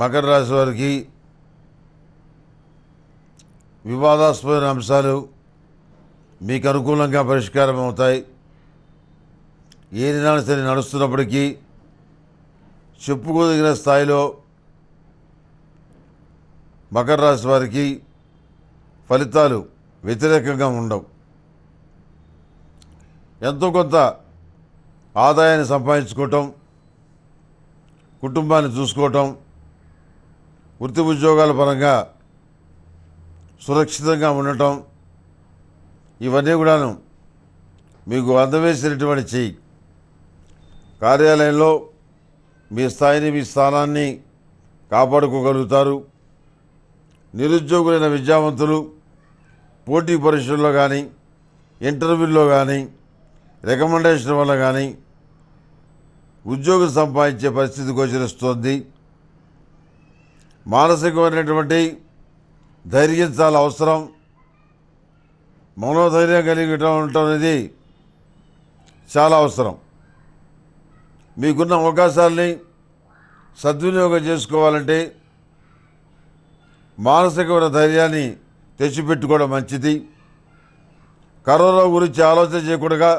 మకర రాశి వారికి వివాదాస్పదమైన అంశాలు మీకు అనుకూలంగా పరిష్కారం అవుతాయి ఏ నినాడు సరే నడుస్తున్నప్పటికీ చెప్పుకోదగిన స్థాయిలో మకర రాశి వారికి ఫలితాలు వ్యతిరేకంగా ఉండవు ఎంతో కొంత ఆదాయాన్ని సంపాదించుకోవటం కుటుంబాన్ని చూసుకోవటం వృత్తి ఉద్యోగాల పరంగా సురక్షితంగా ఉండటం ఇవన్నీ కూడాను మీకు అందవేసినటువంటి చెయ్యి కార్యాలయంలో మీ స్థాయిని మీ స్థానాన్ని కాపాడుకోగలుగుతారు నిరుద్యోగులైన విద్యావంతులు పోటీ పరీక్షల్లో కానీ ఇంటర్వ్యూల్లో కానీ రికమెండేషన్ వల్ల కానీ ఉద్యోగం సంపాదించే పరిస్థితి గోచరిస్తోంది మానసికమైనటువంటి ధైర్యం చాలా అవసరం మనోధైర్యం కలిగటం అనేది చాలా అవసరం మీకున్న అవకాశాలని సద్వినియోగం చేసుకోవాలంటే మానసికమైన ధైర్యాన్ని తెచ్చిపెట్టుకోవడం మంచిది కరోనా గురించి ఆలోచన చేయకుండా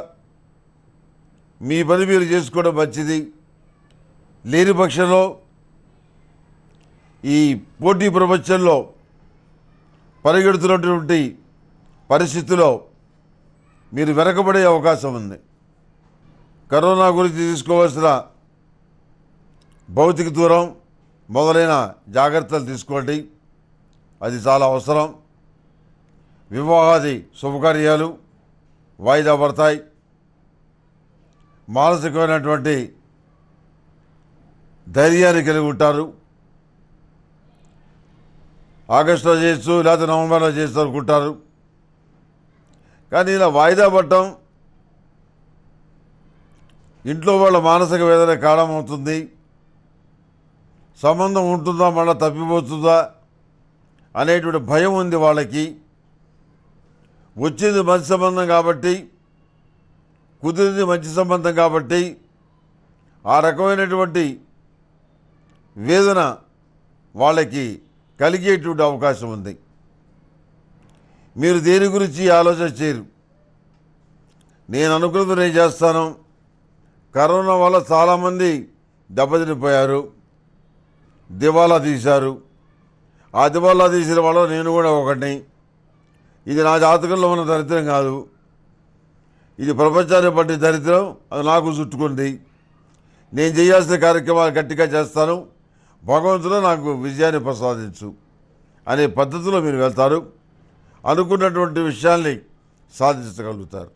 మీ పని మీరు చేసుకోవడం మంచిది లేని పక్షంలో ఈ పోటీ ప్రపంచంలో పరిగెడుతున్నటువంటి పరిస్థితిలో మీరు వెనకబడే అవకాశం ఉంది కరోనా గురించి తీసుకోవాల్సిన భౌతిక దూరం మొదలైన జాగ్రత్తలు తీసుకోండి అది చాలా అవసరం వివాహాది శుభకార్యాలు వాయిదా పడతాయి మానసికమైనటువంటి ధైర్యాన్ని కలిగి ఉంటారు ఆగస్టులో చేయొచ్చు లేకపోతే నవంబర్లో చేస్తారు అనుకుంటారు కానీ ఇలా వాయిదా పడటం ఇంట్లో వాళ్ళ మానసిక వేదన కారణమవుతుంది సంబంధం ఉంటుందా మళ్ళీ తప్పిపోతుందా అనేటువంటి భయం ఉంది వాళ్ళకి వచ్చింది మంచి సంబంధం కాబట్టి కుదిరింది మంచి సంబంధం కాబట్టి ఆ రకమైనటువంటి వేదన వాళ్ళకి కలిగేటువంటి అవకాశం ఉంది మీరు దేని గురించి ఆలోచన చేయరు నేను అనుకున్నది నేను చేస్తాను కరోనా వల్ల చాలామంది దెబ్బతినిపోయారు దివాలా తీశారు ఆ దివాలా తీసిన వాళ్ళు నేను కూడా ఒకటి ఇది నా జాతకంలో ఉన్న దరిద్రం కాదు ఇది ప్రపంచాన్ని పట్టిన దరిద్రం అది నాకు చుట్టుకుంది నేను చేయాల్సిన కార్యక్రమాలు గట్టిగా చేస్తాను భగవంతుడు నాకు విజయాన్ని ప్రసాదించు అనే పద్ధతిలో మీరు వెళ్తారు అనుకున్నటువంటి విషయాల్ని సాధించగలుగుతారు